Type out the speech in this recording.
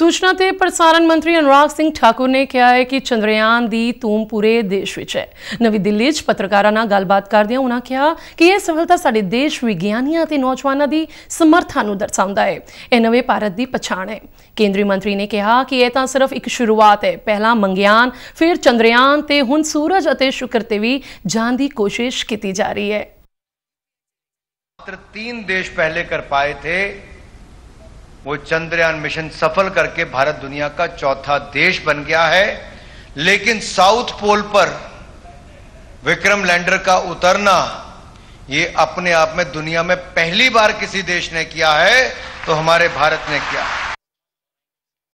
ਸੂਚਨਾ ਤੇ ਪ੍ਰਸਾਰਣ ਮੰਤਰੀ ਅਨੁਰਾਗ ਸਿੰਘ ਠਾਕੁਰ ਨੇ ਕਿਹਾ ਹੈ ਕਿ ਚੰਦਰਯਾਨ ਦੀ ਧੂਮ ਪੂਰੇ ਦੇਸ਼ ਵਿੱਚ ਹੈ ਨਵੀਂ ਦਿੱਲੀ 'ਚ ਪੱਤਰਕਾਰਾਂ ਨਾਲ ਗੱਲਬਾਤ ਕਰਦਿਆਂ ਉਹਨਾਂ ਕਿਹਾ ਕਿ ਇਹ ਸਫਲਤਾ ਸਾਡੇ ਦੇਸ਼ ਵਿਗਿਆਨੀਆਂ ਤੇ ਨੌਜਵਾਨਾਂ ਦੀ ਸਮਰੱਥਾ ਨੂੰ ਦਰਸਾਉਂਦਾ ਹੈ ਇਹ ਨਵੇਂ ਭਾਰਤ ਦੀ ਪਛਾਣ ਹੈ ਕੇਂਦਰੀ ਮੰਤਰੀ ਨੇ ਕਿਹਾ ਕਿ ਇਹ ਤਾਂ ਸਿਰਫ ਇੱਕ ਸ਼ੁਰੂਆਤ ਹੈ ਪਹਿਲਾਂ ਮੰਗਿਆਨ ਫਿਰ ਚੰਦਰਯਾਨ ਤੇ ਹੁਣ ਸੂਰਜ ਅਤੇ ਸ਼ੁਕਰ ਤੇ ਵੀ ਜਾਣ ਦੀ ਕੋਸ਼ਿਸ਼ ਕੀਤੀ ਜਾ ਰਹੀ ਹੈ ਤਰ ਤਿੰਨ ਦੇਸ਼ ਪਹਿਲੇ ਕਰ ਪਾਏ ਥੇ वो चंद्रयान मिशन सफल करके भारत दुनिया का चौथा देश बन गया है लेकिन साउथ पोल पर विक्रम लैंडर का उतरना ये अपने आप में दुनिया में पहली बार किसी देश ने किया है तो हमारे भारत ने किया है